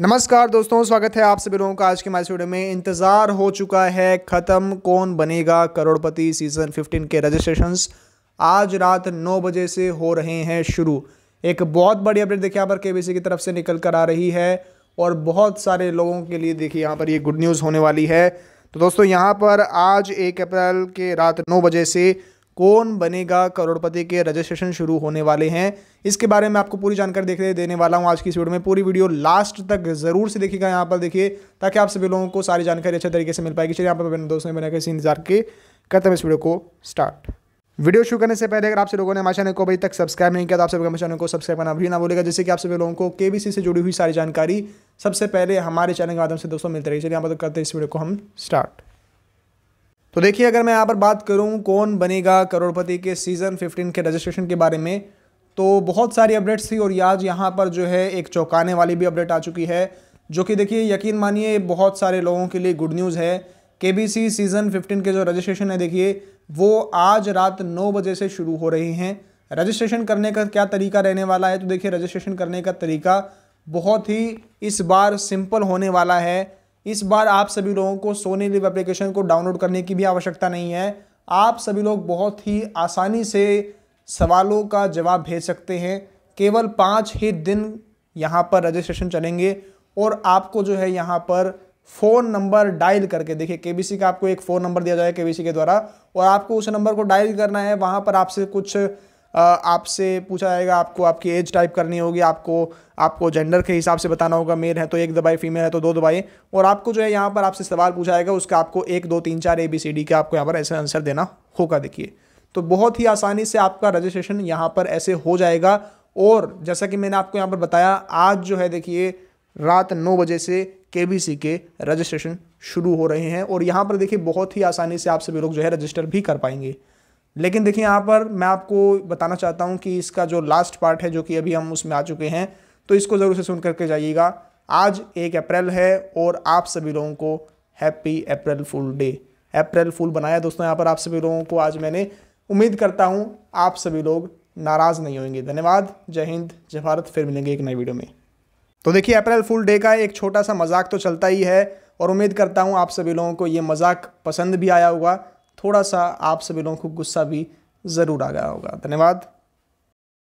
नमस्कार दोस्तों स्वागत है आप सभी लोगों का आज के माइस वीडियो में इंतज़ार हो चुका है ख़त्म कौन बनेगा करोड़पति सीज़न 15 के रजिस्ट्रेशंस आज रात 9 बजे से हो रहे हैं शुरू एक बहुत बड़ी अपडेट देखिए यहाँ पर केबीसी की तरफ से निकल कर आ रही है और बहुत सारे लोगों के लिए देखिए यहाँ पर ये गुड न्यूज़ होने वाली है तो दोस्तों यहाँ पर आज एक अप्रैल के रात नौ बजे से कौन बनेगा करोड़पति के रजिस्ट्रेशन शुरू होने वाले हैं इसके बारे में आपको पूरी जानकारी देखने देने वाला हूं आज की इस वीडियो में पूरी वीडियो लास्ट तक जरूर से देखिएगा यहां पर देखिए ताकि आप सभी लोगों को सारी जानकारी अच्छे तरीके से मिल पाएगी चलिए यहाँ पर दोस्तों ने बनाकर इंतजार के करते हैं इस वीडियो को स्टार्ट वीडियो शुरू करने से पहले अगर आप सभी लोगों ने हमारे चैनल को अभी तक सब्सक्राइब नहीं किया तो आप सभी हमारे चैनल को सब्सक्राइब करना भी ना बोलेगा जैसे कि आप सभी लोगों को केबीसी से जुड़ी हुई सारी जानकारी सबसे पहले हमारे चैनल के माध्यम से दोस्तों मिलते रहिए चलिए यहाँ पर तो करते हैं इस वीडियो को हम स्टार्ट तो देखिए अगर मैं यहाँ पर बात करूँ कौन बनेगा करोड़पति के सीज़न 15 के रजिस्ट्रेशन के बारे में तो बहुत सारी अपडेट्स थी और आज यहाँ पर जो है एक चौंकाने वाली भी अपडेट आ चुकी है जो कि देखिए यकीन मानिए बहुत सारे लोगों के लिए गुड न्यूज़ है के सीज़न फिफ्टीन के जो रजिस्ट्रेशन है देखिए वो आज रात नौ बजे से शुरू हो रही हैं रजिस्ट्रेशन करने का क्या तरीका रहने वाला है तो देखिए रजिस्ट्रेशन करने का तरीका बहुत ही इस बार सिंपल होने वाला है इस बार आप सभी लोगों को सोनी लिव एप्लीकेशन को डाउनलोड करने की भी आवश्यकता नहीं है आप सभी लोग बहुत ही आसानी से सवालों का जवाब भेज सकते हैं केवल पाँच ही दिन यहाँ पर रजिस्ट्रेशन चलेंगे और आपको जो है यहाँ पर फ़ोन नंबर डायल करके देखिए के का आपको एक फ़ोन नंबर दिया जाएगा के के द्वारा और आपको उस नंबर को डायल करना है वहाँ पर आपसे कुछ आपसे पूछा जाएगा आपको आपकी एज टाइप करनी होगी आपको आपको जेंडर के हिसाब से बताना होगा मेल है तो एक दवाई फीमेल है तो दो दवाई और आपको जो है यहाँ पर आपसे सवाल पूछा जाएगा उसका आपको एक दो तीन चार ए बी सी डी का आपको यहाँ पर ऐसे आंसर देना होगा देखिए तो बहुत ही आसानी से आपका रजिस्ट्रेशन यहाँ पर ऐसे हो जाएगा और जैसा कि मैंने आपको यहाँ पर बताया आज जो है देखिए रात नौ बजे से के बी सी के रजिस्ट्रेशन शुरू हो रहे हैं और यहाँ पर देखिए बहुत ही आसानी से आप सभी लोग जो है रजिस्टर भी कर पाएंगे लेकिन देखिए यहाँ पर मैं आपको बताना चाहता हूँ कि इसका जो लास्ट पार्ट है जो कि अभी हम उसमें आ चुके हैं तो इसको ज़रूर से सुन करके जाइएगा आज एक अप्रैल है और आप सभी लोगों को happy April fool day April fool बनाया दोस्तों यहाँ पर आप सभी लोगों को आज मैंने उम्मीद करता हूँ आप सभी लोग नाराज़ नहीं होंगे धन्यवाद जय हिंद जय भारत फिर मिलेंगे एक नई वीडियो में तो देखिए अप्रैल फुल डे का एक छोटा सा मजाक तो चलता ही है और उम्मीद करता हूँ आप सभी लोगों को ये मजाक पसंद भी आया होगा थोड़ा सा आप सभी लोगों को गुस्सा भी ज़रूर आ गया होगा धन्यवाद